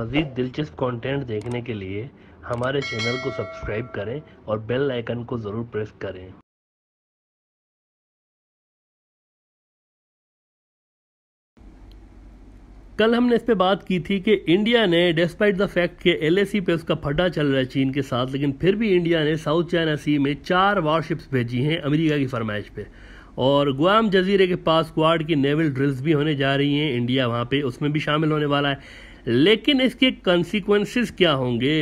मजीद दिलचस्प कंटेंट देखने के लिए हमारे चैनल को सब्सक्राइब करें और बेल आइकन को ज़रूर प्रेस करें कल हमने इस पे बात की थी कि इंडिया ने डिस्पाइट द फैक्ट के एल पे उसका फटा चल रहा है चीन के साथ लेकिन फिर भी इंडिया ने साउथ चाइना सी में चार वारशिप्स भेजी हैं अमेरिका की फरमाइश पे और गुआम जजीरे के पास क्वाड की नेवल ड्रिल्स भी होने जा रही हैं इंडिया वहाँ पे उसमें भी शामिल होने वाला है लेकिन इसके कंसिक्वेंसेस क्या होंगे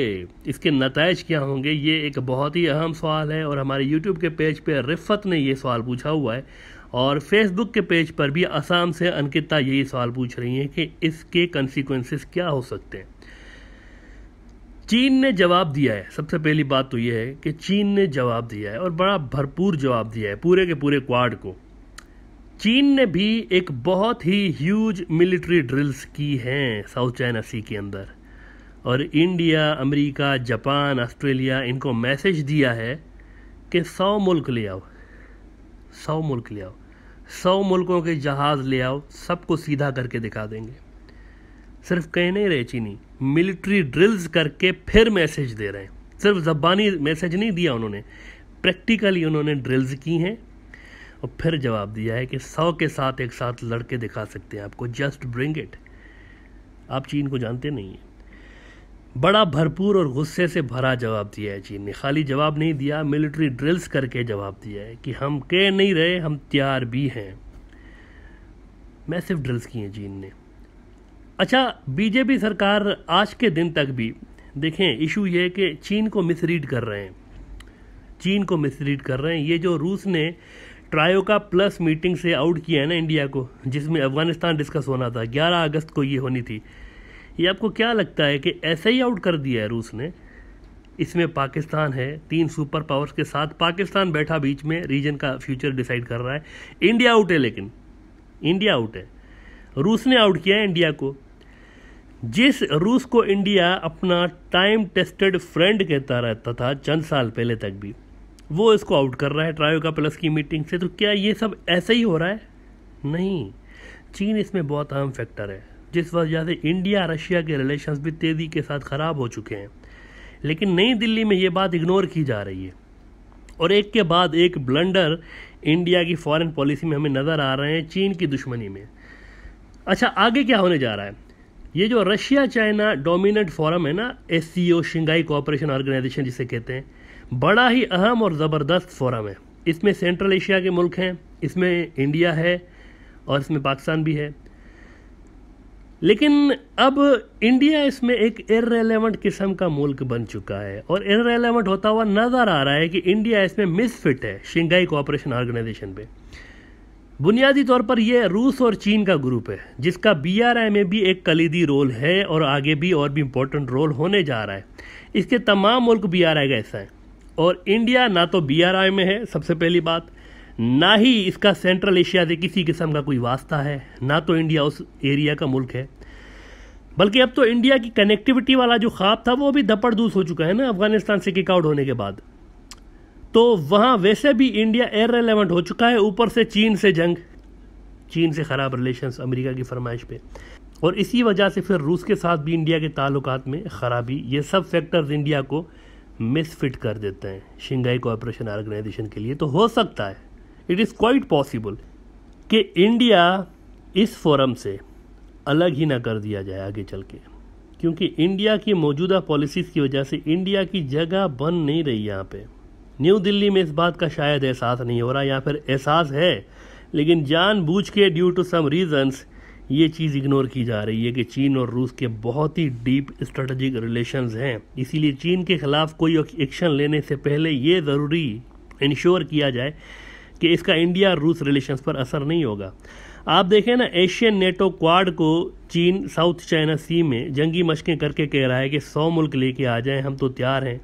इसके नतज क्या होंगे ये एक बहुत ही अहम सवाल है और हमारे यूट्यूब के पेज पे रिफ़त ने ये सवाल पूछा हुआ है और फेसबुक के पेज पर भी आसाम से अंकिता यही सवाल पूछ रही हैं कि इसके कंसिक्वेंसेस क्या हो सकते हैं चीन ने जवाब दिया है सबसे पहली बात तो यह है कि चीन ने जवाब दिया है और बड़ा भरपूर जवाब दिया है पूरे के पूरे क्वाड को चीन ने भी एक बहुत ही ह्यूज मिलिट्री ड्रिल्स की हैं साउथ चाइना सी के अंदर और इंडिया अमेरिका जापान ऑस्ट्रेलिया इनको मैसेज दिया है कि सौ मुल्क ले आओ सौ मुल्क ले आओ सौ मुल्कों के जहाज़ ले आओ सबको सीधा करके दिखा देंगे सिर्फ कह नहीं रहे चीनी मिलिट्री ड्रिल्स करके फिर मैसेज दे रहे हैं सिर्फ जबानी मैसेज नहीं दिया उन्होंने प्रैक्टिकली उन्होंने ड्रिल्स की हैं और फिर जवाब दिया है कि सौ के साथ एक साथ लड़के दिखा सकते हैं आपको जस्ट ब्रिंग इट आप चीन को जानते नहीं हैं बड़ा भरपूर और गुस्से से भरा जवाब दिया है चीन ने खाली जवाब नहीं दिया मिलिट्री ड्रिल्स करके जवाब दिया है कि हम कह नहीं रहे हम तैयार भी हैं मैसिव ड्रिल्स किए हैं चीन ने अच्छा बीजेपी सरकार आज के दिन तक भी देखें इशू ये कि चीन को मिसरीड कर रहे हैं चीन को मिसरीड कर रहे हैं ये जो रूस ने ट्रायो का प्लस मीटिंग से आउट किया है ना इंडिया को जिसमें अफगानिस्तान डिस्कस होना था 11 अगस्त को ये होनी थी ये आपको क्या लगता है कि ऐसे ही आउट कर दिया है रूस ने इसमें पाकिस्तान है तीन सुपर पावर्स के साथ पाकिस्तान बैठा बीच में रीजन का फ्यूचर डिसाइड कर रहा है इंडिया आउट है लेकिन इंडिया आउट है रूस ने आउट किया है इंडिया को जिस रूस को इंडिया अपना टाइम टेस्टेड फ्रेंड कहता रहता था चंद साल पहले तक भी वो इसको आउट कर रहा है ट्रायोका प्लस की मीटिंग से तो क्या ये सब ऐसे ही हो रहा है नहीं चीन इसमें बहुत अहम फैक्टर है जिस वजह से इंडिया रशिया के रिलेशंस भी तेज़ी के साथ ख़राब हो चुके हैं लेकिन नई दिल्ली में ये बात इग्नोर की जा रही है और एक के बाद एक ब्लंडर इंडिया की फॉरेन पॉलिसी में हमें नज़र आ रहे हैं चीन की दुश्मनी में अच्छा आगे क्या होने जा रहा है ये जो रशिया चाइना डोमिनेंट फोरम है ना S C O Shanghai cooperation organisation जिसे कहते हैं बड़ा ही अहम और ज़बरदस्त फोरम है इसमें सेंट्रल एशिया के मुल्क हैं इसमें इंडिया है और इसमें पाकिस्तान भी है लेकिन अब इंडिया इसमें एक इरेलीवेंट किस्म का मुल्क बन चुका है और इरेलीवेंट होता हुआ नज़र आ रहा है कि इंडिया इसमें मिसफिट है शंघाई कोऑपरेशन ऑर्गेनाइजेशन पे बुनियादी तौर पर यह रूस और चीन का ग्रुप है जिसका आई में भी एक कलीदी रोल है और आगे भी और भी इम्पोर्टेंट रोल होने जा रहा है इसके तमाम मुल्क बी आर आई का हिस्सा हैं और इंडिया ना तो बी में है सबसे पहली बात ना ही इसका सेंट्रल एशिया से किसी किस्म का कोई वास्ता है ना तो इंडिया उस एरिया का मुल्क है बल्कि अब तो इंडिया की कनेक्टिविटी वाला जो ख्वाब था वो भी धपड़दूस हो चुका है ना अफगानिस्तान से किकआउट होने के बाद तो वहाँ वैसे भी इंडिया एयर रेलेवेंट हो चुका है ऊपर से चीन से जंग चीन से ख़राब रिलेशन अमरीका की फरमाइश पे और इसी वजह से फिर रूस के साथ भी इंडिया के ताल्लुक में ख़राबी ये सब फैक्टर्स इंडिया को मिसफिट कर देते हैं शिंगाई कोऑपरेशन ऑर्गेनाइजेशन के लिए तो हो सकता है इट इज़ क्वाइट पॉसिबल कि इंडिया इस फोरम से अलग ही ना कर दिया जाए आगे चल के क्योंकि इंडिया की मौजूदा पॉलिसीज़ की वजह से इंडिया की जगह बन नहीं रही यहाँ पे न्यू दिल्ली में इस बात का शायद एहसास नहीं हो रहा या फिर एहसास है लेकिन जानबूझ के ड्यू टू सम रीजंस ये चीज़ इग्नोर की जा रही है कि चीन और रूस के बहुत ही डीप स्ट्रेटजिक रिलेशंस हैं इसीलिए चीन के ख़िलाफ़ कोई एक्शन लेने से पहले ये ज़रूरी इंश्योर किया जाए कि इसका इंडिया रूस रिलेशंस पर असर नहीं होगा आप देखें ना एशियन नेटो क्वाड को चीन साउथ चाइना सी में जंगी मशकें करके कह रहा है कि सौ मुल्क लेके आ जाए हम तो तैयार हैं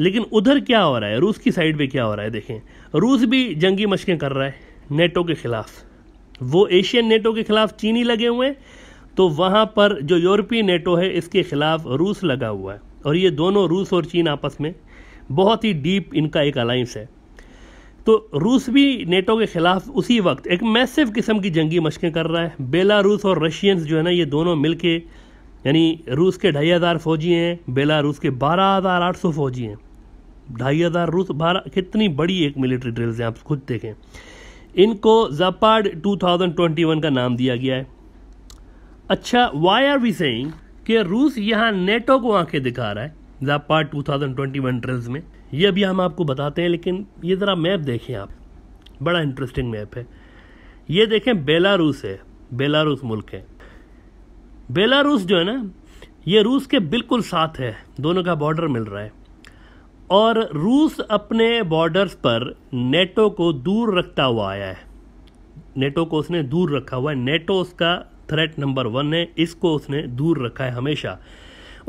लेकिन उधर क्या हो रहा है रूस की साइड पे क्या हो रहा है देखें रूस भी जंगी मशकें कर रहा है नेटो के ख़िलाफ़ वो एशियन नेटो के खिलाफ चीनी लगे हुए हैं तो वहाँ पर जो यूरोपीय नेटो है इसके खिलाफ रूस लगा हुआ है और ये दोनों रूस और चीन आपस में बहुत ही डीप इनका एक अलाइंस है तो रूस भी नेटो के खिलाफ उसी वक्त एक मैसिव किस्म की जंगी मशकें कर रहा है बेलारूस और रशियंस जो है ना ये दोनों मिलके यानी रूस के ढाई हज़ार फौजी हैं बेलारूस के बारह हज़ार आठ सौ फौजी हैं ढाई हज़ार रूस बारह कितनी बड़ी एक मिलिट्री ड्रिल्स हैं आप खुद देखें इनको जपार्ड 2021 का नाम दिया गया है अच्छा वाई आर वी सेइंग कि रूस यहाँ नेटो को आंखें दिखा रहा है जापार्ड 2021 ड्रिल्स में ये अभी हम आपको बताते हैं लेकिन ये ज़रा मैप देखें आप बड़ा इंटरेस्टिंग मैप है ये देखें बेलारूस है बेलारूस मुल्क है बेलारूस जो है ना ये रूस के बिल्कुल साथ है दोनों का बॉर्डर मिल रहा है और रूस अपने बॉर्डर्स पर नेटो को दूर रखता हुआ आया है नेटो को उसने दूर रखा हुआ है नेटो उसका थ्रेट नंबर वन है इसको उसने दूर रखा है हमेशा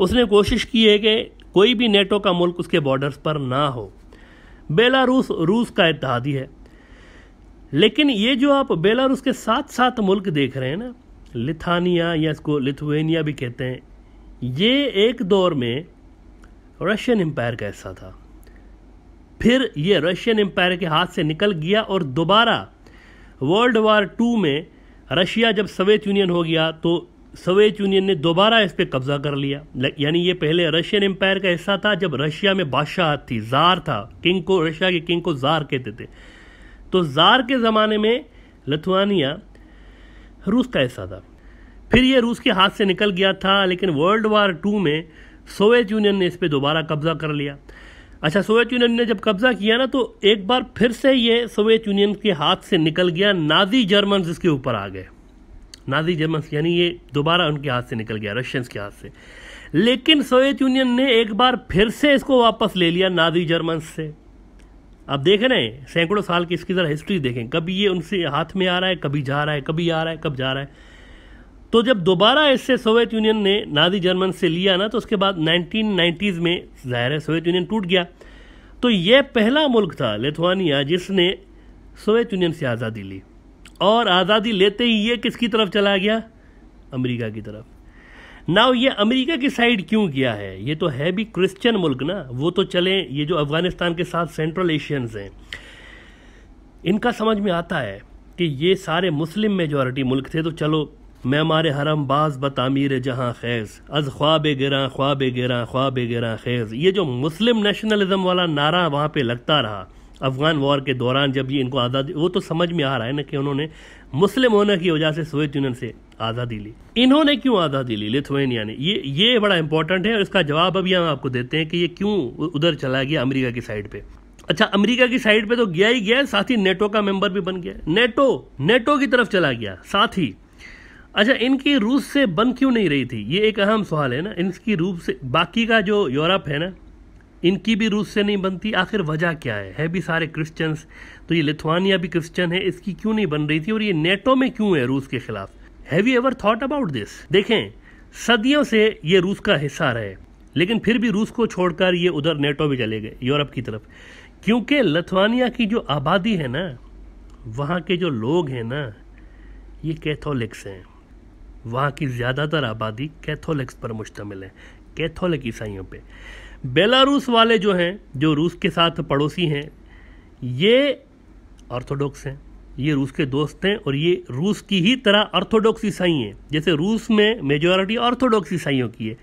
उसने कोशिश की है कि कोई भी नेटो का मुल्क उसके बॉर्डर्स पर ना हो बेलारूस रूस का इतिहादी है लेकिन ये जो आप बेलारूस के साथ साथ मुल्क देख रहे हैं ना लिथानिया या इसको लिथुवेनिया भी कहते हैं ये एक दौर में रशियन एम्पायर का हिस्सा था फिर ये रशियन एम्पायर के हाथ से निकल गया और दोबारा वर्ल्ड वार टू में रशिया जब सोवियत यूनियन हो गया तो सोवियत यूनियन ने दोबारा इस पर कब्जा कर लिया यानी ये पहले रशियन एम्पायर का हिस्सा था जब रशिया में बादशाह थी जार था किंग को रशिया के किंग को जार कहते थे तो जार के ज़माने में लथुआनिया रूस का हिस्सा था फिर ये रूस के हाथ से निकल गया था लेकिन वर्ल्ड वार टू में सोवियत यूनियन ने इस पर दोबारा कब्ज़ा कर लिया अच्छा सोवियत यूनियन ने जब कब्ज़ा किया ना तो एक बार फिर से ये सोवियत यूनियन के हाथ से निकल गया नाजी जर्मन इसके ऊपर आ गए नाजी जर्मन यानी ये दोबारा उनके हाथ से निकल गया रशियंस के हाथ से लेकिन सोवियत यूनियन ने एक बार फिर से इसको वापस ले लिया नाजी जर्मन से आप देख रहे हैं सैकड़ों साल की इसकी ज़रा हिस्ट्री देखें कभी ये उनसे हाथ में आ रहा है कभी जा रहा है कभी आ रहा है कब जा रहा है तो जब दोबारा इससे सोवियत यूनियन ने नाजी जर्मन से लिया ना तो उसके बाद 1990s में जाहिर है सोवियत यूनियन टूट गया तो यह पहला मुल्क था लिथुआनिया जिसने सोवियत यूनियन से आज़ादी ली और आज़ादी लेते ही ये किसकी तरफ चला गया अमेरिका की तरफ नाउ ये अमेरिका की साइड क्यों किया है ये तो है भी क्रिश्चियन मुल्क ना वो तो चले ये जो अफ़गानिस्तान के साथ सेंट्रल एशियंस हैं इनका समझ में आता है कि ये सारे मुस्लिम मेजॉरिटी मुल्क थे तो चलो मैं मारे हरम बाज ब जहाँ खैज़ अज ख्वाब गिरा ख्वाब गिरा ख्वाब गिरा खैज़ ये जो मुस्लिम नेशनलिज्म वाला नारा वहाँ पे लगता रहा अफ़गान वॉर के दौरान जब ये इनको आज़ादी वो तो समझ में आ रहा है ना कि उन्होंने मुस्लिम होने की वजह से सोवियत यूनियन से आज़ादी ली इन्होंने क्यों आज़ादी ली लिथुनिया ने ये ये बड़ा इंपॉर्टेंट है और इसका जवाब अभी हम आपको देते हैं कि ये क्यों उधर चला गया अमरीका की साइड पे अच्छा अमेरिका की साइड पे तो गया ही गया साथ ही नेटो का मेंबर भी बन गया नेटो नेटो की तरफ चला गया साथ ही अच्छा इनकी रूस से बन क्यों नहीं रही थी ये एक अहम सवाल है ना इनकी रूप से बाकी का जो यूरोप है ना इनकी भी रूस से नहीं बनती आखिर वजह क्या है है भी सारे क्रिश्चियंस तो ये लिथुआनिया भी क्रिश्चियन है इसकी क्यों नहीं बन रही थी और ये नेटो में क्यों है रूस के खिलाफ have you ever thought about this देखें सदियों से ये रूस का हिस्सा रहे लेकिन फिर भी रूस को छोड़कर ये उधर नेटो में चले गए यूरोप की तरफ क्योंकि लथवानिया की जो आबादी है ना वहाँ के जो लोग हैं ना ये कैथोलिक्स हैं वहाँ की ज़्यादातर आबादी कैथोलिक्स पर मुश्तमिल है कैथोलिक ईसाइयों पे बेलारूस वाले जो हैं जो रूस के साथ पड़ोसी हैं ये ऑर्थोडॉक्स हैं ये रूस के दोस्त हैं और ये रूस की ही तरह ऑर्थोडॉक्स ईसाई हैं जैसे रूस में मेजॉरिटी ऑर्थोडॉक्स ईसाइयों की है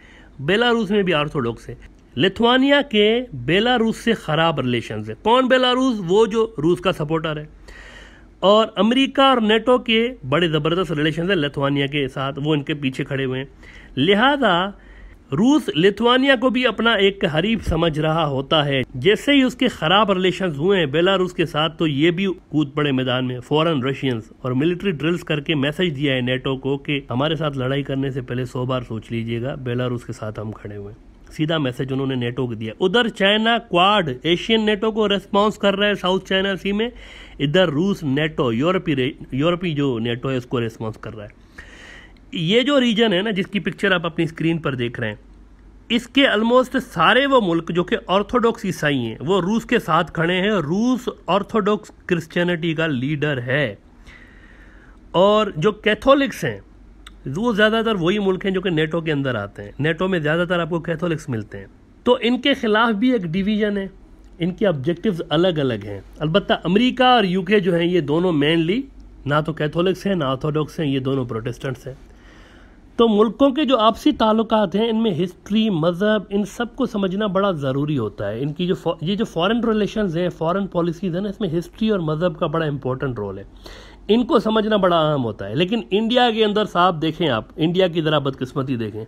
बेलारूस में भी ऑर्थोडॉक्स है लिथुआनिया के बेलारूस से ख़राब रिलेशन है कौन बेलारूस वो जो रूस का सपोर्टर है और अमेरिका और नेटो के बड़े ज़बरदस्त रिलेशन है लिथुआनिया के साथ वो इनके पीछे खड़े हुए हैं लिहाजा रूस लिथुआनिया को भी अपना एक हरीफ समझ रहा होता है जैसे ही उसके खराब रिलेशन हुए हैं बेलारूस के साथ तो ये भी कूद पड़े मैदान में फॉरन रशियंस और मिलिट्री ड्रिल्स करके मैसेज दिया है नेटो को कि हमारे साथ लड़ाई करने से पहले सौ बार सोच लीजिएगा बेलारूस के साथ हम खड़े हुए हैं सीधा मैसेज उन्होंने नेटो को दिया उधर चाइना क्वाड एशियन नेटो को रेस्पॉन्स कर रहा है साउथ चाइना सी में इधर रूस नेटो यूरोपीय यूरोपीय जो नेटो है उसको रेस्पॉन्स कर रहा है ये जो रीजन है ना जिसकी पिक्चर आप अपनी स्क्रीन पर देख रहे हैं इसके ऑलमोस्ट सारे वो मुल्क जो कि ऑर्थोडॉक्स ईसाई हैं वो रूस के साथ खड़े हैं रूस ऑर्थोडॉक्स क्रिश्चियनिटी का लीडर है और जो कैथोलिक्स हैं वो ज़्यादातर वही मुल्क हैं जो कि नेटो के अंदर आते हैं नेटो में ज़्यादातर आपको कैथोलिक्स मिलते हैं तो इनके ख़िलाफ़ भी एक डिवीज़न है इनके ऑब्जेक्टिव्स अलग अलग हैं अलबत्त अमरीका और यूके जो हैं ये दोनों मेनली ना तो कैथोलिक्स हैं ना ऑर्थोडॉक्स हैं ये दोनों प्रोटेस्टेंट्स हैं तो मुल्कों के जो आपसी ताल्लुक हैं इनमें हिस्ट्री मज़हब इन सब को समझना बड़ा ज़रूरी होता है इनकी जो ये जो फॉरेन रिलेशंस हैं फॉरेन पॉलिसीज़ हैं ना इसमें हिस्ट्री और मज़हब का बड़ा इंपॉर्टेंट रोल है इनको समझना बड़ा अहम होता है लेकिन इंडिया के अंदर साहब देखें आप इंडिया की ज़रा बदकिस्मती देखें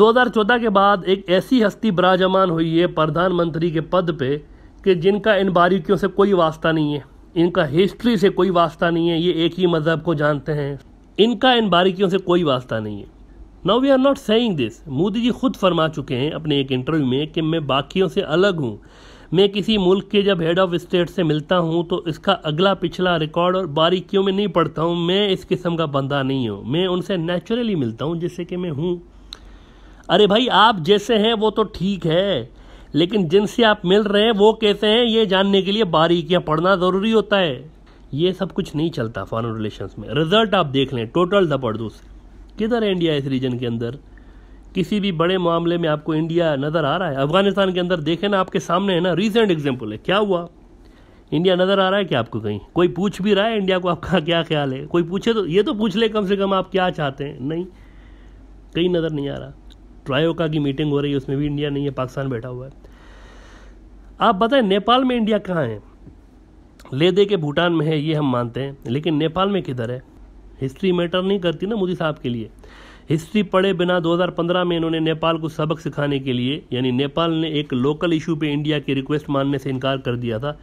2014 के बाद एक ऐसी हस्ती बराजमान हुई है प्रधानमंत्री के पद पे कि जिनका इन बारीकियों से कोई वास्ता नहीं है इनका हिस्ट्री से कोई वास्ता नहीं है ये एक ही मज़हब को जानते हैं इनका इन बारीकियों से कोई वास्ता नहीं है now we are not saying this Modi ji खुद फरमा चुके हैं अपने एक इंटरव्यू में कि मैं बाकियों से अलग हूँ मैं किसी मुल्क के जब हेड ऑफ स्टेट से मिलता हूँ तो इसका अगला पिछला रिकॉर्ड और बारीकियों में नहीं पढ़ता हूँ मैं इस किस्म का बंदा नहीं हूँ मैं उनसे नेचुरली मिलता हूँ जिससे कि मैं हूँ अरे भाई आप जैसे हैं वो तो ठीक है लेकिन जिनसे आप मिल रहे हैं वो कैसे हैं ये जानने के लिए बारीकियाँ पढ़ना ज़रूरी होता है ये सब कुछ नहीं चलता फॉरन रिलेशन में रिजल्ट आप देख लें टोटल दबड़ दूसरे किधर है इंडिया इस रीजन के अंदर किसी भी बड़े मामले में आपको इंडिया नज़र आ रहा है अफगानिस्तान के अंदर देखें ना आपके सामने है ना रिसेंट एग्जाम्पल है क्या हुआ इंडिया नज़र आ रहा है क्या आपको कहीं कोई पूछ भी रहा है इंडिया को आपका क्या ख्याल है कोई पूछे तो ये तो पूछ ले कम से कम आप क्या चाहते हैं नहीं कहीं नज़र नहीं आ रहा ट्रायोका की मीटिंग हो रही है उसमें भी इंडिया नहीं है पाकिस्तान बैठा हुआ है आप बताएं नेपाल में इंडिया कहाँ है ले दे के भूटान में है ये हम मानते हैं लेकिन नेपाल में किधर है हिस्ट्री मैटर नहीं करती ना मोदी साहब के लिए हिस्ट्री पढ़े बिना 2015 में इन्होंने नेपाल को सबक सिखाने के लिए यानी नेपाल ने एक लोकल इशू पे इंडिया की रिक्वेस्ट मानने से इनकार कर दिया था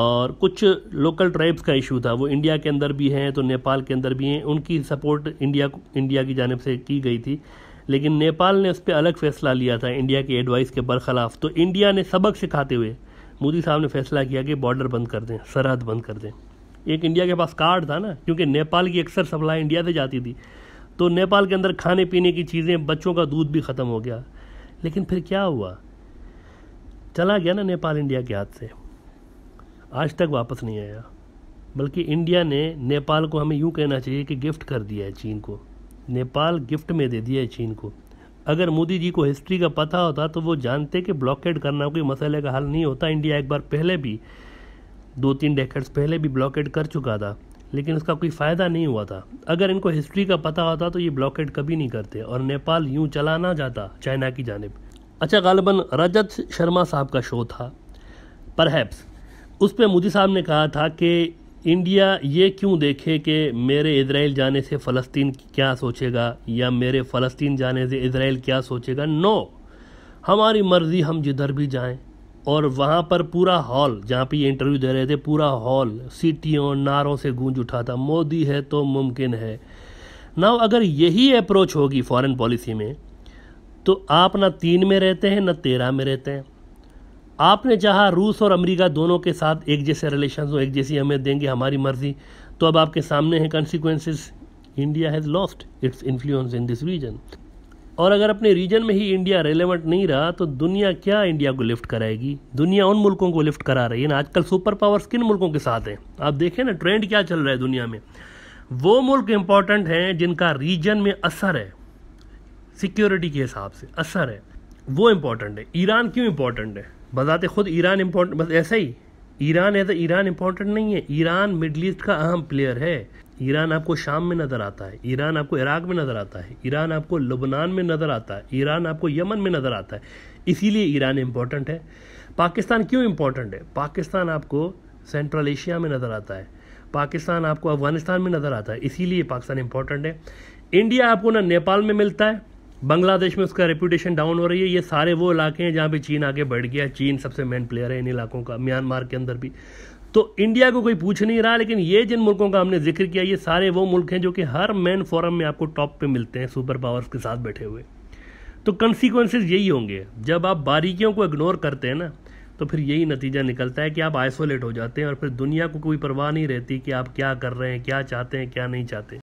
और कुछ लोकल ट्राइब्स का इशू था वो इंडिया के अंदर भी हैं तो नेपाल के अंदर भी हैं उनकी सपोर्ट इंडिया इंडिया की जानब से की गई थी लेकिन नेपाल ने उस पर अलग फैसला लिया था इंडिया की एडवाइस के बरखिलाफ़ तो इंडिया ने सबक सिखाते हुए मोदी साहब ने फैसला किया कि बॉर्डर बंद कर दें सरहद बंद कर दें एक इंडिया के पास कार्ड था ना क्योंकि नेपाल की अक्सर सप्लाई इंडिया से जाती थी तो नेपाल के अंदर खाने पीने की चीज़ें बच्चों का दूध भी ख़त्म हो गया लेकिन फिर क्या हुआ चला गया ना नेपाल इंडिया के हाथ से आज तक वापस नहीं आया बल्कि इंडिया ने नेपाल को हमें यूँ कहना चाहिए कि गिफ्ट कर दिया है चीन को नेपाल गिफ्ट में दे दिया है चीन को अगर मोदी जी को हिस्ट्री का पता होता तो वो जानते कि ब्लॉकेट करना कोई मसले का हल नहीं होता इंडिया एक बार पहले भी दो तीन डेकेट्स पहले भी ब्लॉकेट कर चुका था लेकिन उसका कोई फ़ायदा नहीं हुआ था अगर इनको हिस्ट्री का पता होता तो ये ब्लॉकेट कभी नहीं करते और नेपाल यूं चला ना जाता चाइना की जानब अच्छा गालबन रजत शर्मा साहब का शो था परहैप्स उस पर मोदी साहब ने कहा था कि इंडिया ये क्यों देखे कि मेरे इसराइल जाने से फ़लस्तीन क्या सोचेगा या मेरे फ़लस्तीन जाने से इसराइल क्या सोचेगा नो हमारी मर्ज़ी हम जिधर भी जाएं और वहाँ पर पूरा हॉल जहाँ पे ये इंटरव्यू दे रहे थे पूरा हॉल सीटियों नारों से गूंज उठा था मोदी है तो मुमकिन है ना अगर यही अप्रोच होगी फॉरेन पॉलिसी में तो आप ना तीन में रहते हैं ना तेरह में रहते हैं आपने चाहा रूस और अमेरिका दोनों के साथ एक जैसे रिलेशन हो एक जैसी हमें देंगे हमारी मर्जी तो अब आपके सामने हैं consequences India has lost its influence in this region और अगर अपने रीजन में ही इंडिया रेलेवेंट नहीं रहा तो दुनिया क्या इंडिया को लिफ्ट कराएगी दुनिया उन मुल्कों को लिफ्ट करा रही है ना आजकल सुपर पावर्स किन मुल्कों के साथ हैं आप देखें ना ट्रेंड क्या चल रहा है दुनिया में वो मुल्क इंपॉर्टेंट हैं जिनका रीजन में असर है सिक्योरिटी के हिसाब से असर है वो इम्पॉर्टेंट है ईरान क्यों इम्पॉर्टेंट है बताते खुद ईरान इम्पोर्टेंट बस ऐसा ही ईरान है तो ईरान इम्पोर्टेंट नहीं है ईरान मिडल ईस्ट का अहम प्लेयर है ईरान आपको शाम में नज़र आता है ईरान आपको इराक में नज़र आता है ईरान आपको लबनान में नज़र आता है ईरान आपको यमन में नज़र आता है इसीलिए ईरान इंपॉर्टेंट है पाकिस्तान क्यों इंपॉर्टेंट है पाकिस्तान आपको सेंट्रल एशिया में नज़र आता है पाकिस्तान आपको अफगानिस्तान में नज़र आता है इसीलिए पाकिस्तान इंपॉर्टेंट है इंडिया आपको ना नेपाल में मिलता है बांग्लादेश में उसका रेपूटेशन डाउन हो रही है ये सारे वो इलाके हैं जहाँ पे चीन आगे बढ़ गया चीन सबसे मेन प्लेयर है इन इलाकों का म्यांमार के अंदर भी तो इंडिया को कोई पूछ नहीं रहा लेकिन ये जिन मुल्कों का हमने जिक्र किया ये सारे वो मुल्क हैं जो कि हर मैन फोरम में आपको टॉप पे मिलते हैं सुपर पावर्स के साथ बैठे हुए तो कंसिक्वेंसेज यही होंगे जब आप बारीकियों को इग्नोर करते हैं ना तो फिर यही नतीजा निकलता है कि आप आइसोलेट हो जाते हैं और फिर दुनिया को कोई परवाह नहीं रहती कि आप क्या कर रहे हैं क्या चाहते हैं क्या नहीं चाहते